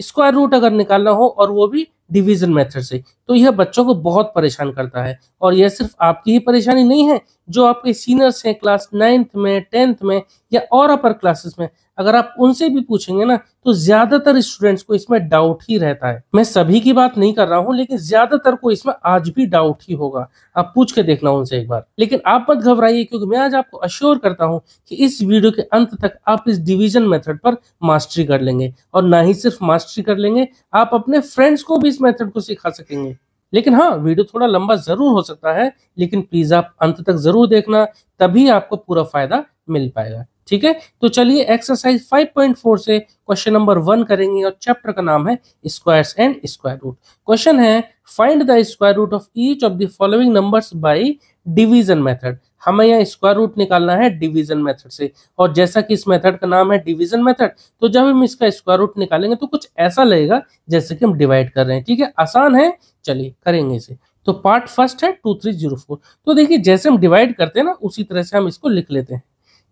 square root अगर निकालना हो और वो भी डिवीजन मेथड से तो यह बच्चों को बहुत परेशान करता है और यह सिर्फ आपकी ही परेशानी नहीं है जो आपके सीनियर्स हैं क्लास नाइन्थ में टेंथ में या और अपर क्लासेस में अगर आप उनसे भी पूछेंगे ना तो ज्यादातर स्टूडेंट्स को इसमें डाउट ही रहता है मैं सभी की बात नहीं कर रहा हूँ लेकिन ज्यादातर को इसमें आज भी डाउट ही होगा आप पूछ के देखना उनसे एक बार लेकिन आप मत घबराइए क्योंकि मैं आज आपको अश्योर करता हूँ कि इस वीडियो के अंत तक आप इस डिविजन मेथड पर मास्टरी कर लेंगे और ना ही सिर्फ मास्टरी कर लेंगे आप अपने फ्रेंड्स को भी इस मेथड को सिखा सकेंगे लेकिन हाँ वीडियो थोड़ा लंबा जरूर हो सकता है लेकिन प्लीज आप अंत तक जरूर देखना तभी आपको पूरा फायदा मिल पाएगा ठीक है तो चलिए एक्सरसाइज 5.4 से क्वेश्चन नंबर वन करेंगे और चैप्टर का नाम है squares and square root question है find the square root of each of the following numbers by division method हमें यह स्क्वायर रूट निकालना है डिवीजन मेथड से और जैसा कि इस मेथड का नाम है डिवीजन मेथड तो जब हम इसका स्क्वायर रूट निकालेंगे तो कुछ ऐसा लगेगा जैसे कि हम डिवाइड कर रहे हैं ठीक है आसान है चलिए करेंगे इसे तो पार्ट फर्स्ट है टू थ्री जीरो फोर तो देखिए जैसे हम डिवाइड करते हैं ना उसी तरह से हम इसको लिख लेते हैं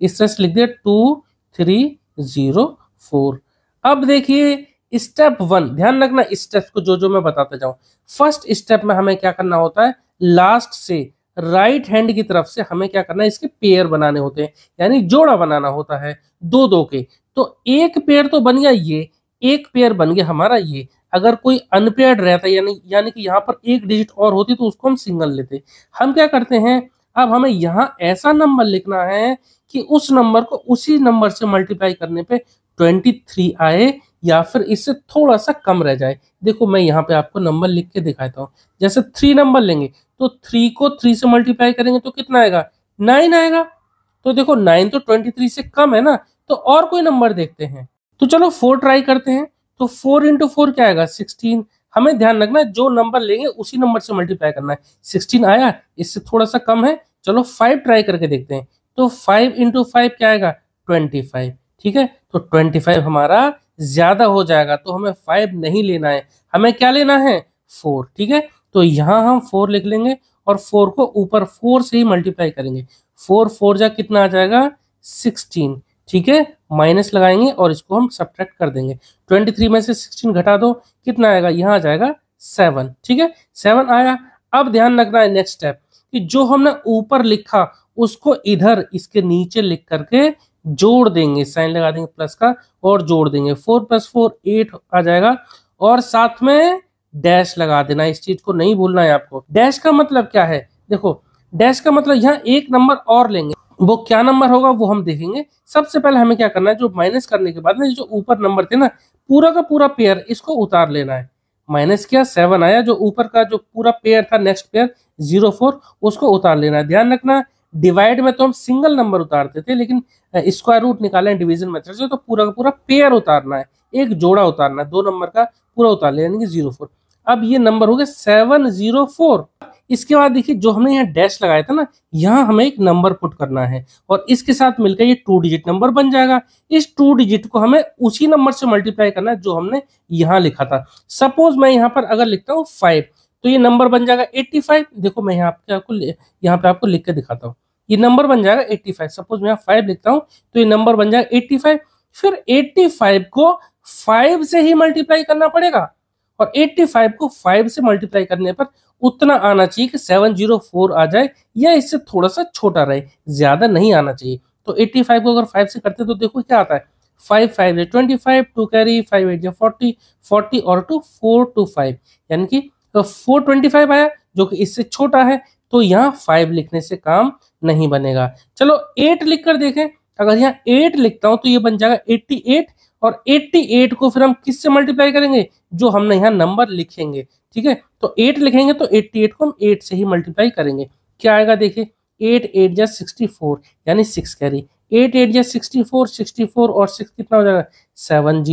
इस तरह से लिख दिया टू थ्री जीरो फोर अब देखिए स्टेप वन ध्यान रखना स्टेप को जो जो मैं बताता जाऊं फर्स्ट स्टेप में हमें क्या करना होता है लास्ट से राइट हैंड की तरफ से हमें क्या करना है इसके पेयर बनाने होते हैं यानी जोड़ा बनाना होता है दो दो के तो एक पेयर तो बन गया ये एक पेयर बन गया हमारा ये अगर कोई अनपेयर्ड रहता है यानी यानी कि यहाँ पर एक डिजिट और होती तो उसको हम सिंगल लेते हम क्या करते हैं अब हमें यहाँ ऐसा नंबर लिखना है कि उस नंबर को उसी नंबर से मल्टीप्लाई करने पे 23 आए या फिर इससे थोड़ा सा कम रह जाए देखो मैं यहाँ पे आपको नंबर लिख के दिखाता हूँ जैसे थ्री नंबर लेंगे तो थ्री को थ्री से मल्टीप्लाई करेंगे तो कितना आएगा नाइन आएगा तो देखो नाइन तो ट्वेंटी थ्री से कम है ना तो और कोई नंबर देखते हैं तो चलो फोर ट्राई करते हैं तो फोर इंटू फोर क्या आएगा सिक्सटीन हमें ध्यान रखना है जो नंबर लेंगे उसी नंबर से मल्टीप्लाई करना है सिक्सटीन आया इससे थोड़ा सा कम है चलो फाइव ट्राई करके देखते हैं तो फाइव इंटू फाइव क्या आएगा ट्वेंटी फाइव ठीक है तो ट्वेंटी फाइव हमारा ज्यादा हो जाएगा तो हमें फाइव नहीं लेना है हमें क्या लेना है फोर ठीक है तो यहाँ हम फोर लिख लेंगे और फोर को ऊपर फोर से ही मल्टीप्लाई करेंगे फोर फोर जा कितना आ जाएगा सिक्सटीन ठीक है माइनस लगाएंगे और इसको हम सब्ट्रैक्ट कर देंगे ट्वेंटी थ्री में से सिक्सटीन घटा दो कितना आएगा यहाँ आ जाएगा सेवन ठीक है सेवन आया अब ध्यान रखना है नेक्स्ट स्टेप कि जो हमने ऊपर लिखा उसको इधर इसके नीचे लिख करके जोड़ देंगे साइन लगा देंगे प्लस का और जोड़ देंगे फोर प्लस फोर एट आ जाएगा और साथ में डैश लगा देना इस चीज को नहीं भूलना है आपको डैश का मतलब क्या है देखो डैश का मतलब यहाँ एक नंबर और लेंगे वो क्या नंबर होगा वो हम देखेंगे सबसे पहले हमें क्या करना है जो माइनस करने के बाद ना जो ऊपर नंबर थे ना पूरा का पूरा पेयर इसको उतार लेना है माइनस किया सेवन आया जो ऊपर का जो पूरा पेयर था नेक्स्ट पेयर जीरो फोर उसको उतार लेना है ध्यान रखना डिवाइड में तो हम सिंगल नंबर उतारते थे लेकिन स्क्वायर रूट निकाले डिविजन मेथड से तो पूरा का पूरा पेयर उतारना है एक जोड़ा उतारना है दो नंबर का पूरा उतार लेना यानी कि जीरो फोर अब ये नंबर हो गया सेवन जीरो फोर इसके बाद देखिए जो हमने यहाँ डैश लगाया था ना यहाँ हमें एक नंबर पुट करना है और इसके साथ मिलकर ये टू डिजिट नंबर बन जाएगा इस टू डिजिट को हमें उसी नंबर से मल्टीप्लाई करना है जो हमने यहाँ लिखा था सपोज मैं यहाँ पर अगर लिखता हूँ फाइव तो ये नंबर बन जाएगा एट्टी फाइव देखो मैं यहाँ पे आपको यहाँ पे आपको लिख के दिखाता हूँ ये नंबर बन जाएगा एट्टी फाइव सपोज मैं यहाँ फाइव लिखता हूँ तो ये नंबर बन जाएगा एट्टी फाइव फिर एट्टी फाइव को फाइव से ही मल्टीप्लाई करना पड़ेगा और 85 को 5 से मल्टीप्लाई करने पर उतना आना चाहिए कि 704 आ जाए या इससे थोड़ा सा छोटा रहे ज़्यादा नहीं आना चाहिए तो 85 को अगर 5 से करते तो देखो क्या आता है फाइव फाइव या twenty five two carry five eight या फोर्टी फोर्टी और टू फोर टू फाइव यानी कि फोर ट्वेंटी फाइव आया जो कि इससे छोटा है तो यहाँ फाइव लिखने से काम नहीं बनेगा चलो एट लिख कर देखें अगर यहाँ एट लिखता हूं तो ये बन जाएगा एट्टी एट और 88 को फिर हम किससे मल्टीप्लाई करेंगे जो हमने यहाँ नंबर लिखेंगे ठीक है तो 8 लिखेंगे तो 88 को हम 8 से ही मल्टीप्लाई करेंगे क्या आएगा देखिए 8 एट या सिक्सटी यानी सिक्स कैरी 8 एट या सिक्सटी फोर और 6 कितना हो जाएगा सेवन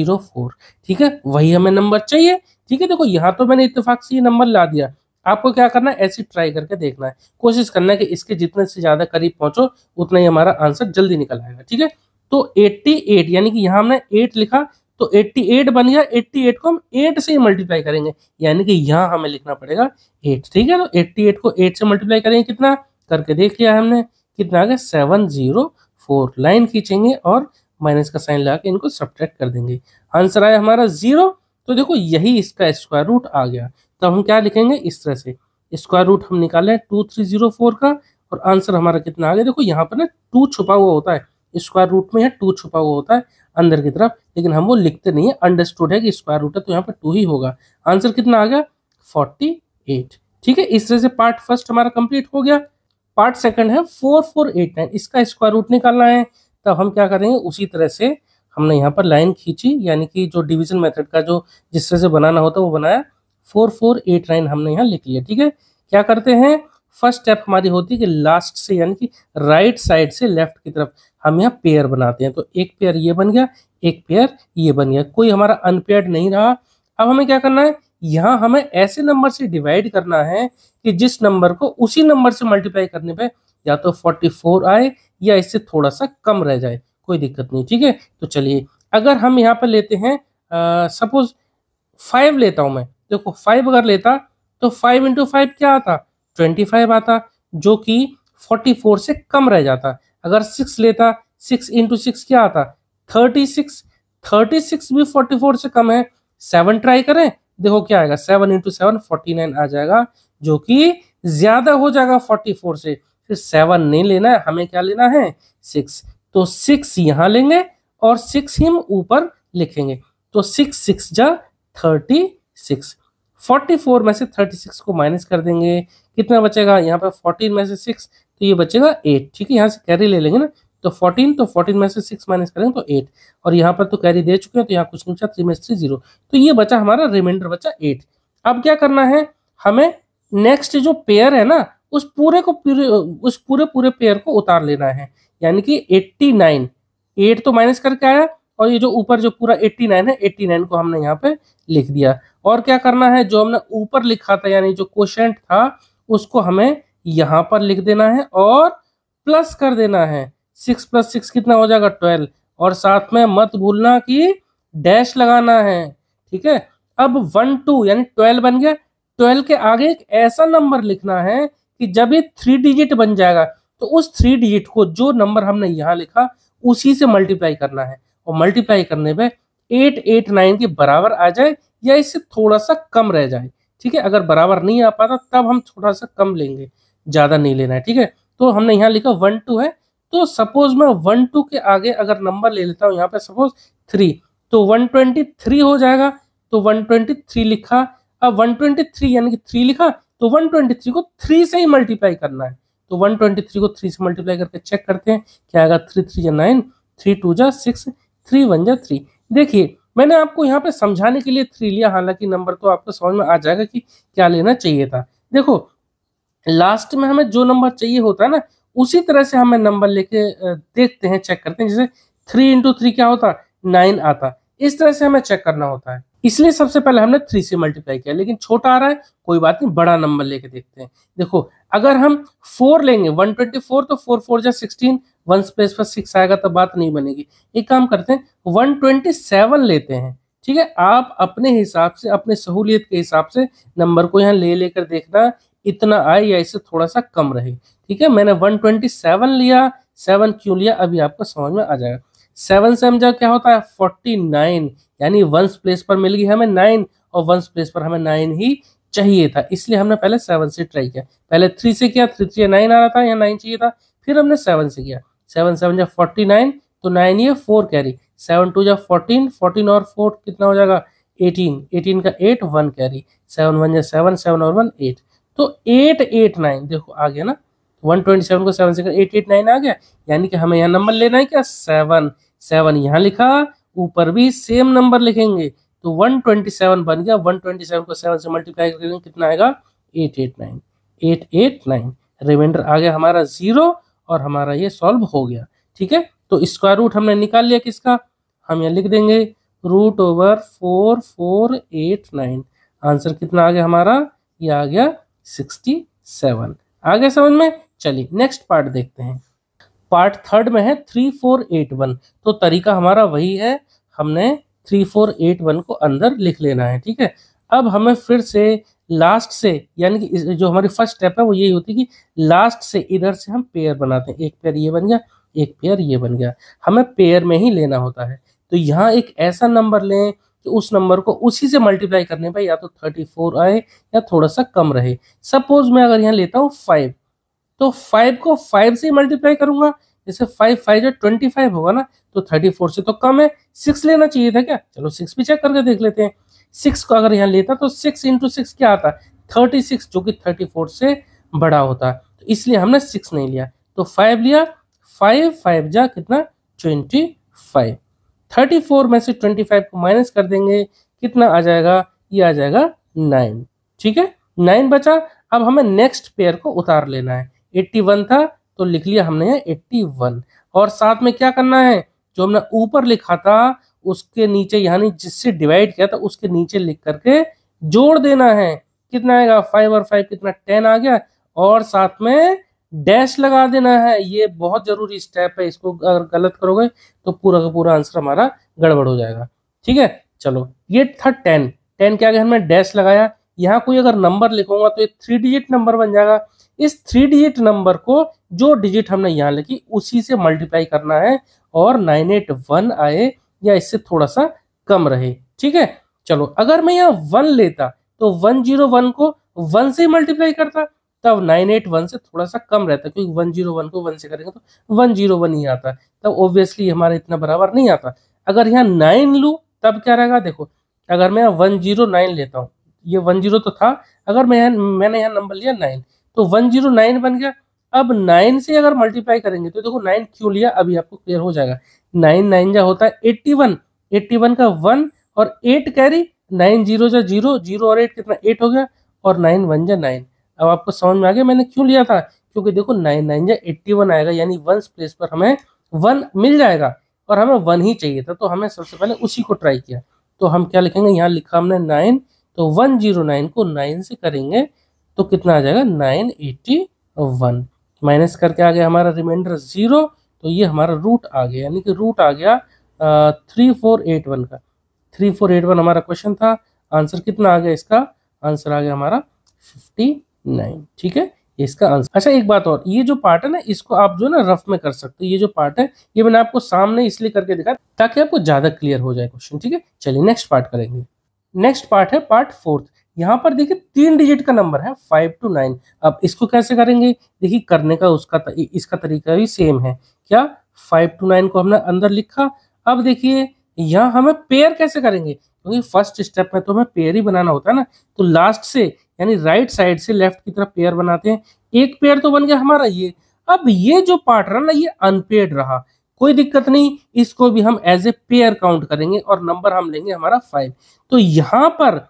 ठीक है वही हमें नंबर चाहिए ठीक है देखो यहाँ तो मैंने इतफाक से ये नंबर ला दिया आपको क्या करना है ऐसे ट्राई करके देखना है कोशिश करना है कि इसके जितने से ज़्यादा करीब पहुँचो उतना ही हमारा आंसर जल्दी निकल आएगा ठीक है तो 88 यानी कि यहाँ हमने 8 लिखा तो 88 बन गया 88 को हम 8 से मल्टीप्लाई करेंगे यानी कि यहाँ हमें लिखना पड़ेगा 8 ठीक है तो 88 को 8 से मल्टीप्लाई करेंगे कितना करके देख लिया हमने कितना आ गया सेवन जीरो फोर लाइन खींचेंगे और माइनस का साइन लगा के इनको सब्ट्रैक्ट कर देंगे आंसर आया हमारा जीरो तो देखो यही इसका स्क्वायर रूट आ गया तो हम क्या लिखेंगे इस तरह से स्क्वायर रूट हम निकाले टू थ्री जीरो फोर का और आंसर हमारा कितना आ गया देखो यहाँ पर ना टू छुपा हुआ होता है स्क्वायर रूट में यहाँ टू छुपा हुआ होता है अंदर की तरफ लेकिन हम वो लिखते नहीं है अंडरस्टूड है कि स्क्वायर रूट है तो यहाँ पर टू ही होगा आंसर कितना आ गया फोर्टी एट ठीक है इस तरह से पार्ट फर्स्ट हमारा कंप्लीट हो गया पार्ट सेकंड है फोर फोर एट नाइन इसका स्क्वायर रूट निकालना है तब हम क्या करेंगे उसी तरह से हमने यहाँ पर लाइन खींची यानी कि जो डिवीजन मेथड का जो जिस तरह से बनाना होता है वो बनाया फोर फोर एट नाइन हमने यहाँ लिख लिया ठीक है क्या करते हैं फर्स्ट स्टेप हमारी होती है कि लास्ट से यानी कि राइट साइड से लेफ्ट की तरफ हम यहाँ पेयर बनाते हैं तो एक पेयर ये बन गया एक पेयर ये बन गया कोई हमारा अनपेयर्ड नहीं रहा अब हमें क्या करना है यहाँ हमें ऐसे नंबर से डिवाइड करना है कि जिस नंबर को उसी नंबर से मल्टीप्लाई करने पे या तो फोर आए या इससे थोड़ा सा कम रह जाए कोई दिक्कत नहीं ठीक है तो चलिए अगर हम यहाँ पर लेते हैं सपोज फाइव लेता हूँ मैं देखो फाइव अगर लेता तो फाइव इंटू फाइव क्या आता ट्वेंटी फाइव आता जो कि फोर्टी फोर से कम रह जाता अगर सिक्स लेता सिक्स इंटू सिक्स क्या आता थर्टी सिक्स थर्टी सिक्स भी फोर्टी फोर से कम है सेवन ट्राई करें देखो क्या आएगा seven into seven forty nine आ जाएगा जो कि ज्यादा हो जाएगा फोर्टी फोर से फिर सेवन नहीं लेना है हमें क्या लेना है सिक्स तो सिक्स यहाँ लेंगे और सिक्स हम ऊपर लिखेंगे तो सिक्स सिक्स जा थर्टी सिक्स 44 में से 36 को माइनस कर देंगे कितना बचेगा यहाँ पे 14 में से 6 तो ये बचेगा 8 ठीक है यहाँ से कैरी ले लेंगे ना तो 14 तो 14 में से 6 माइनस करेंगे तो 8 और यहाँ पर तो कैरी दे चुके हैं तो यहाँ कुछ नहीं बचा थ्री में थ्री जीरो तो ये बचा हमारा रिमाइंडर बचा एट अब क्या करना है हमें नेक्स्ट जो पेयर है ना उस पूरे को पूरे उस पूरे पूरे पेयर को उतार लेना है यानी कि 89 8 तो माइनस करके आया और ये जो ऊपर जो पूरा 89 है 89 को हमने यहाँ पे लिख दिया और क्या करना है जो हमने ऊपर लिखा था यानी जो क्वेश्चन था उसको हमें यहाँ पर लिख देना है और प्लस कर देना है सिक्स प्लस सिक्स कितना हो जाएगा ट्वेल्व और साथ में मत भूलना कि डैश लगाना है ठीक है अब वन टू यानी ट्वेल्व बन गया ट्वेल्व के आगे एक ऐसा नंबर लिखना है कि जब ये थ्री डिजिट बन जाएगा तो उस थ्री डिजिट को जो नंबर हमने यहाँ लिखा उसी से मल्टीप्लाई करना है और मल्टीप्लाई करने पे एट एट नाइन के बराबर आ जाए या इससे थोड़ा सा कम रह जाए ठीक है अगर बराबर नहीं आ पाता तब हम थोड़ा सा कम लेंगे ज़्यादा नहीं लेना है ठीक है तो हमने यहाँ लिखा वन टू है तो सपोज मैं वन टू के आगे अगर नंबर ले लेता हूँ यहाँ पे सपोज थ्री तो वन ट्वेंटी थ्री हो जाएगा तो वन ट्वेंटी थ्री लिखा अब वन ट्वेंटी थ्री यानी कि थ्री लिखा तो वन ट्वेंटी थ्री को थ्री से ही मल्टीप्लाई करना है तो वन ट्वेंटी थ्री को थ्री से मल्टीप्लाई करके चेक करते हैं क्या आएगा थ्री थ्री या नाइन थ्री टू जा सिक्स थ्री वन जा थ्री देखिए मैंने आपको यहाँ पे समझाने के लिए थ्री लिया हालांकि नंबर तो आपको समझ में आ जाएगा कि क्या लेना चाहिए था देखो लास्ट में हमें जो नंबर चाहिए होता है ना उसी तरह से हमें नंबर लेके देखते हैं चेक करते हैं जैसे थ्री इंटू थ्री क्या होता नाइन आता इस तरह से हमें चेक करना होता है इसलिए सबसे पहले हमने थ्री से मल्टीप्लाई किया लेकिन छोटा आ रहा है कोई बात नहीं बड़ा नंबर लेके देखते हैं देखो अगर हम फोर लेंगे वन ट्वेंटी फोर तो फोर फोर जा सिक्सटीन वन स्पेस पर सिक्स आएगा तो बात नहीं बनेगी एक काम करते हैं वन ट्वेंटी सेवन लेते हैं ठीक है आप अपने हिसाब से अपने सहूलियत के हिसाब से नंबर को यहाँ ले लेकर देखना इतना आए या इससे थोड़ा सा कम रहे ठीक है मैंने वन ट्वेंटी सेवन लिया सेवन क्यों लिया अभी आपको समझ में आ जाएगा सेवन से हम क्या होता है फोर्टी नाइन यानी वंस प्लेस पर मिल गई हमें नाइन और वंस प्लेस पर हमें नाइन ही चाहिए था इसलिए हमने पहले सेवन से ट्राई किया पहले थ्री से किया थ्री थ्री नाइन आ रहा था या नाइन चाहिए था फिर हमने सेवन से किया सेवन सेवन जब फोर्टी नाइन तो नाइन ये फोर कैरी सेवन टू जब फोर्टीन फोर्टीन और फोर कितना हो जाएगा एटीन एटीन का eight one carry seven one या सेवन सेवन और वन एट तो एट एट नाइन देखो आ गया ना वन ट्वेंटी सेवन को सेवन से एट एट नाइन आ गया यानी कि हमें यहाँ नंबर लेना है क्या सेवन सेवन यहाँ लिखा ऊपर भी सेम नंबर लिखेंगे तो वन ट्वेंटी सेवन बन गया वन ट्वेंटी सेवन को सेवन से मल्टीप्लाई करेंगे कितना आएगा eight eight nine eight eight nine remainder आ गया हमारा जीरो और हमारा ये सॉल्व हो गया ठीक है तो स्क्वायर रूट हमने निकाल लिया किसका हम यहाँ लिख देंगे root over four four eight nine answer कितना आ गया हमारा ये आ गया सिक्सटी सेवन आ गया समझ में चलिए नेक्स्ट पार्ट देखते हैं पार्ट थर्ड में है थ्री फोर एट वन तो तरीका हमारा वही है हमने थ्री फोर एट वन को अंदर लिख लेना है ठीक है अब हमें फिर से लास्ट से यानी कि जो हमारी फर्स्ट स्टेप है वो यही होती है कि लास्ट से इधर से हम पेयर बनाते हैं एक पेयर ये बन गया एक पेयर ये बन गया हमें पेयर में ही लेना होता है तो यहाँ एक ऐसा नंबर लें कि उस नंबर को उसी से मल्टीप्लाई करने पर या तो थर्टी फोर आए या थोड़ा सा कम रहे सपोज मैं अगर यहाँ लेता हूँ फाइव तो फाइव को फाइव से मल्टीप्लाई करूंगा जैसे फाइव फाइव जो ट्वेंटी फाइव होगा ना तो थर्टी फोर से तो कम है सिक्स लेना चाहिए था क्या चलो सिक्स भी चेक करके देख लेते हैं सिक्स को अगर यहाँ लेता तो सिक्स इंटू सिक्स क्या आता थर्टी सिक्स जो कि थर्टी फोर से बड़ा होता तो इसलिए हमने सिक्स नहीं लिया तो फाइव लिया फाइव फाइव जा कितना ट्वेंटी फाइव थर्टी फोर में से ट्वेंटी फाइव को माइनस कर देंगे कितना आ जाएगा ये आ जाएगा नाइन ठीक है नाइन बचा अब हमें नेक्स्ट पेयर को उतार लेना है एट्टी वन था तो लिख लिया हमने यहाँ एट्टी वन और साथ में क्या करना है जो हमने ऊपर लिखा था उसके नीचे यानी जिससे डिवाइड किया था उसके नीचे लिख करके जोड़ देना है कितना आएगा फाइव और फाइव कितना टेन आ गया और साथ में डैश लगा देना है ये बहुत जरूरी स्टेप है इसको अगर गलत करोगे तो पूरा का पूरा आंसर हमारा गड़बड़ हो जाएगा ठीक है चलो ये था टेन टेन के आगे हमने डैश लगाया यहाँ कोई अगर नंबर लिखूंगा तो ये थ्री डिजिट नंबर बन जाएगा इस थ्री डिजिट नंबर को जो डिजिट हमने यहाँ लिखी उसी से मल्टीप्लाई करना है और नाइन एट वन आए या इससे थोड़ा सा कम रहे ठीक है चलो अगर मैं यहाँ वन लेता तो वन जीरो वन को वन से मल्टीप्लाई करता तब नाइन एट वन से थोड़ा सा कम रहता क्योंकि वन जीरो वन को वन से करेंगे तो वन जीरो वन ही आता तब ऑब्वियसली हमारा इतना बराबर नहीं आता अगर यहाँ नाइन लू तब क्या रहेगा देखो अगर मैं वन जीरो नाइन लेता हूँ ये वन जीरो तो था अगर मैं यहाँ मैंने यहाँ नंबर लिया नाइन तो वन जीरो नाइन बन गया अब नाइन से अगर मल्टीप्लाई करेंगे तो देखो नाइन क्यों लिया अभी आपको क्लियर हो जाएगा नाइन नाइन जा होता है एट्टी वन एट्टी वन का वन और एट कैरी नाइन जीरो जा जीरो जीरो और एट कितना एट हो गया और नाइन वन जा नाइन अब आपको समझ में आ गया मैंने क्यों लिया था क्योंकि देखो नाइन नाइन जा एट्टी वन आएगा यानी वन प्लेस पर हमें वन मिल जाएगा और हमें वन ही चाहिए था तो हमें सबसे पहले उसी को ट्राई किया तो हम क्या लिखेंगे यहाँ लिखा हमने नाइन तो वन जीरो नाइन को नाइन से करेंगे तो कितना आ जाएगा नाइन एट्टी वन माइनस करके आ गया हमारा रिमाइंडर जीरो तो ये हमारा रूट आ गया यानी कि रूट आ गया थ्री फोर एट वन का थ्री फोर एट वन हमारा क्वेश्चन था आंसर कितना आ गया इसका आंसर आ गया हमारा फिफ्टी नाइन ठीक है इसका आंसर अच्छा एक बात और ये जो पार्ट है ना इसको आप जो है ना रफ में कर सकते हो ये जो पार्ट है ये मैंने आपको सामने इसलिए करके दिखाया ताकि आपको ज्यादा क्लियर हो जाए क्वेश्चन ठीक है चलिए नेक्स्ट पार्ट करेंगे नेक्स्ट पार्ट है पार्ट फोर्थ यहाँ पर देखिए तीन डिजिट का नंबर है फाइव टू नाइन अब इसको कैसे करेंगे देखिए करने का उसका इसका तरीका भी सेम है क्या फाइव टू नाइन को हमने अंदर लिखा अब देखिए यहाँ हमें पेयर कैसे करेंगे क्योंकि फर्स्ट स्टेप में तो हमें पेयर ही बनाना होता है ना तो लास्ट से यानी राइट साइड से लेफ्ट की तरफ पेयर बनाते हैं एक पेयर तो बन गया हमारा ये अब ये जो पार्ट रहा ना ये अनपेड रहा कोई दिक्कत नहीं इसको भी हम एज ए पेयर काउंट करेंगे और नंबर हम लेंगे हमारा फाइव तो यहाँ पर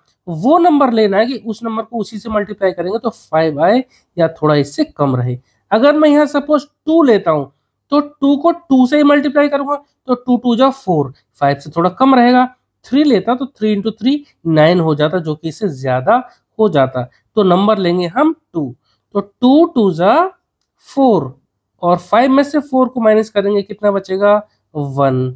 वो नंबर लेना है कि उस नंबर को उसी से मल्टीप्लाई करेंगे तो फाइव आए या थोड़ा इससे कम रहे अगर मैं यहाँ सपोज टू लेता हूँ तो टू को टू से ही मल्टीप्लाई करूंगा तो टू टू जा फोर फाइव से थोड़ा कम रहेगा थ्री लेता तो थ्री इंटू थ्री नाइन हो जाता जो कि इससे ज्यादा हो जाता तो नंबर लेंगे हम टू तो टू टू जा फोर और फाइव में से फोर को माइनस करेंगे कितना बचेगा वन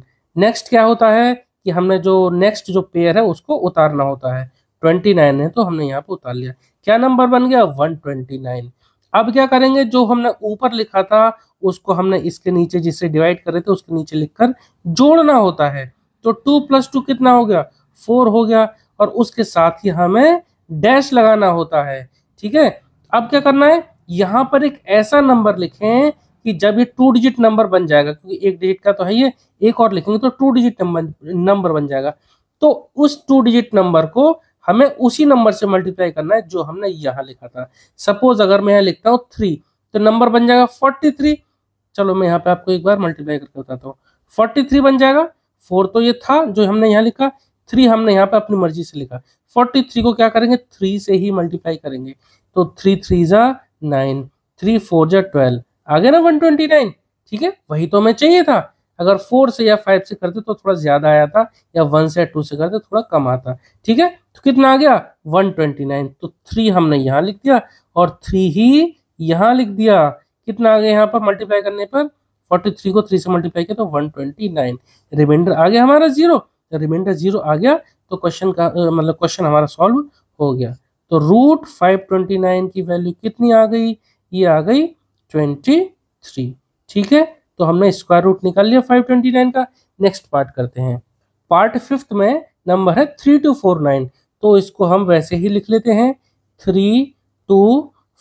नेक्स्ट क्या होता है कि हमने जो नेक्स्ट जो पेयर है उसको उतारना होता है ट्वेंटी नाइन है तो हमने यहाँ पे उतार लिया क्या नंबर बन गया वन ट्वेंटी नाइन अब क्या करेंगे जो हमने ऊपर लिखा था उसको हमने इसके नीचे जिससे डिवाइड करे थे उसके नीचे लिखकर जोड़ना होता है तो टू प्लस टू कितना हो गया फोर हो गया और उसके साथ ही हमें डैश लगाना होता है ठीक है अब क्या करना है यहाँ पर एक ऐसा नंबर लिखें कि जब ये टू डिजिट नंबर बन जाएगा क्योंकि एक डिजिट का तो है ये एक और लिखेंगे तो टू डिजिट नंबर नंबर बन जाएगा तो उस टू डिजिट नंबर को हमें उसी नंबर से मल्टीप्लाई करना है जो हमने यहाँ लिखा था सपोज अगर मैं यहाँ लिखता हूँ थ्री तो नंबर बन जाएगा फोर्टी थ्री चलो मैं यहाँ पे आपको एक बार मल्टीप्लाई करके बताता हूँ फोर्टी थ्री बन जाएगा फोर तो ये था जो हमने यहाँ लिखा थ्री हमने यहाँ पे अपनी मर्जी से लिखा फोर्टी थ्री को क्या करेंगे थ्री से ही मल्टीप्लाई करेंगे तो थ्री थ्री जा नाइन थ्री फोर जा ट्वेल्व आ गया ना वन ट्वेंटी नाइन ठीक है वही तो हमें चाहिए था अगर फोर से या फाइव से करते तो थोड़ा ज्यादा आया था या वन से टू से करते थोड़ा कम आता ठीक है तो कितना आ गया वन ट्वेंटी नाइन तो थ्री हमने यहाँ लिख दिया और थ्री ही यहाँ लिख दिया कितना आ गया यहाँ पर मल्टीप्लाई करने पर फोर्टी थ्री को थ्री से मल्टीप्लाई किया तो वन ट्वेंटी नाइन रिमाइंडर आ गया हमारा जीरो रिमाइंडर जीरो आ गया तो क्वेश्चन का मतलब क्वेश्चन हमारा सॉल्व हो गया तो रूट फाइव ट्वेंटी नाइन की वैल्यू कितनी आ गई ये आ गई ट्वेंटी थ्री ठीक है तो हमने स्क्वायर रूट निकाल लिया 529 का नेक्स्ट पार्ट करते हैं पार्ट फिफ्थ में नंबर है थ्री टू फोर नाइन तो इसको हम वैसे ही लिख लेते हैं थ्री टू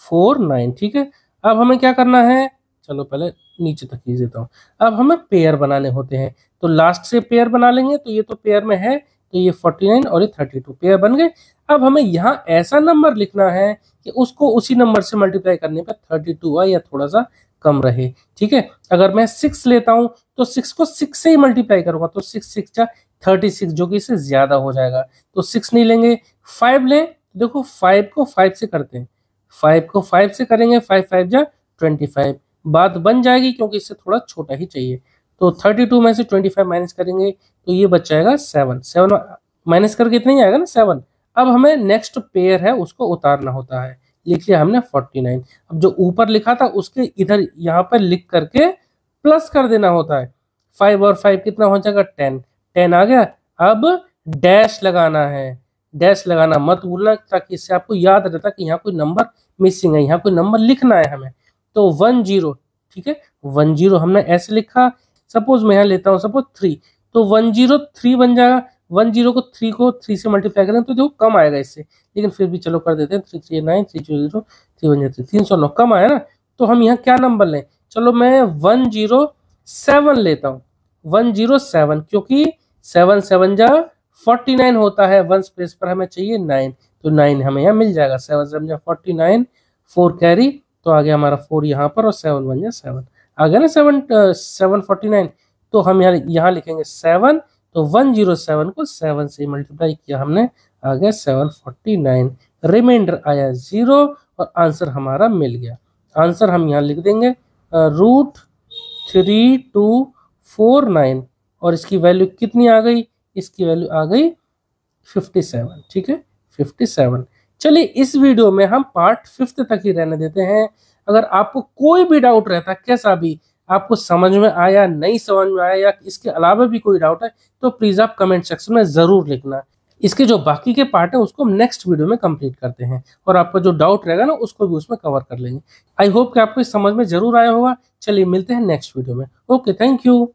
फोर नाइन ठीक है अब हमें क्या करना है चलो पहले नीचे तक खींच देता हूँ अब हमें पेयर बनाने होते हैं तो लास्ट से पेयर बना लेंगे तो ये तो पेयर में है तो ये फोर्टी नाइन और ये थर्टी टू पेयर बन गए अब हमें यहाँ ऐसा नंबर लिखना है कि उसको उसी नंबर से मल्टीप्लाई करने पर थर्टी टू आए या थोड़ा सा कम रहे ठीक है अगर मैं सिक्स लेता हूं तो सिक्स को सिक्स से ही मल्टीप्लाई करूंगा तो सिक्स सिक्स या थर्टी सिक्स जो कि इससे ज्यादा हो जाएगा तो सिक्स नहीं लेंगे फाइव लें तो देखो फाइव को फाइव से करते हैं फाइव को फाइव से करेंगे फाइव फाइव या ट्वेंटी फाइव बात बन जाएगी क्योंकि इससे थोड़ा छोटा ही चाहिए तो थर्टी टू में से ट्वेंटी फाइव माइनस करेंगे तो ये बच जाएगा सेवन सेवन माइनस करके इतना ही आएगा ना सेवन अब हमें नेक्स्ट पेयर है उसको उतारना होता है लिख लिया हमने फोर्टी नाइन अब जो ऊपर लिखा था उसके इधर यहाँ पर लिख करके प्लस कर देना होता है फाइव और फाइव कितना हो जाएगा टेन टेन आ गया अब डैश लगाना है डैश लगाना मत भूलना ताकि इससे आपको याद रहता कि यहाँ कोई नंबर मिसिंग है यहाँ कोई नंबर लिखना है हमें तो वन जीरो ठीक है वन जीरो हमने ऐसे लिखा सपोज मैं यहाँ लेता हूँ सपोज थ्री तो वन जीरो थ्री बन जाएगा वन जीरो को थ्री को थ्री से मल्टीप्लाई करें तो देखो कम आएगा इससे लेकिन फिर भी चलो कर देते हैं three three nine three zero zero three one zero तीन सौ नौ कम आया ना तो हम यहाँ क्या नंबर लें चलो मैं वन जीरो सेवन लेता हूँ वन जीरो सेवन क्योंकि सेवन सेवन जा फोर्टी नाइन होता है वन स्पेस पर हमें चाहिए नाइन तो नाइन हमें यहाँ मिल जाएगा सेवन सेवन जा फोर्टी नाइन फोर कैरी तो आ गया हमारा फोर यहाँ पर और सेवन वन या सेवन आ गया ना सेवन सेवन फोर्टी नाइन तो हम यहाँ यहाँ लिखेंगे सेवन तो 107 को 7 से मल्टीप्लाई किया हमने आ गया 749 रिमाइंडर आया ज़ीरो और आंसर हमारा मिल गया आंसर हम यहाँ लिख देंगे root three two four nine और इसकी वैल्यू कितनी आ गई इसकी वैल्यू आ गई फिफ्टी सेवन ठीक है फिफ्टी सेवन चलिए इस वीडियो में हम पार्ट फिफ्थ तक ही रहने देते हैं अगर आपको कोई भी डाउट रहता कैसा भी आपको समझ में आया नहीं समझ में आया या इसके अलावा भी कोई डाउट है तो प्लीज़ आप कमेंट सेक्शन में ज़रूर लिखना इसके जो बाकी के पार्ट है उसको हम नेक्स्ट वीडियो में कंप्लीट करते हैं और आपका जो डाउट रहेगा ना उसको भी उसमें कवर कर लेंगे आई होप कि आपको इस समझ में जरूर आया होगा चलिए मिलते हैं नेक्स्ट वीडियो में ओके थैंक यू